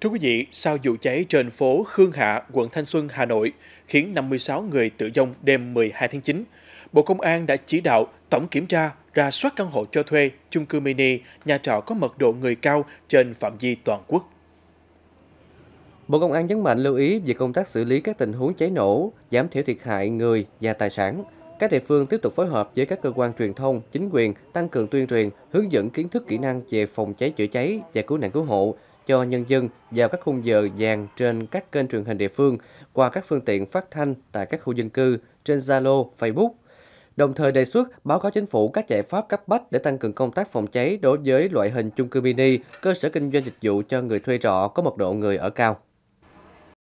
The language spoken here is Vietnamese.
Thưa quý vị, sau vụ cháy trên phố Khương Hạ, quận Thanh Xuân, Hà Nội, khiến 56 người tử vong đêm 12 tháng 9, Bộ Công an đã chỉ đạo tổng kiểm tra, ra soát căn hộ cho thuê, chung cư mini, nhà trọ có mật độ người cao trên phạm vi toàn quốc. Bộ Công an nhấn mạnh lưu ý về công tác xử lý các tình huống cháy nổ, giảm thiểu thiệt hại người và tài sản. Các địa phương tiếp tục phối hợp với các cơ quan truyền thông, chính quyền tăng cường tuyên truyền, hướng dẫn kiến thức kỹ năng về phòng cháy chữa cháy và cứu nạn cứu hộ, cho nhân dân vào các khung giờ vàng trên các kênh truyền hình địa phương qua các phương tiện phát thanh tại các khu dân cư trên Zalo, Facebook. Đồng thời đề xuất báo cáo chính phủ các giải pháp cấp bách để tăng cường công tác phòng cháy đối với loại hình chung cư mini, cơ sở kinh doanh dịch vụ cho người thuê trọ có mật độ người ở cao.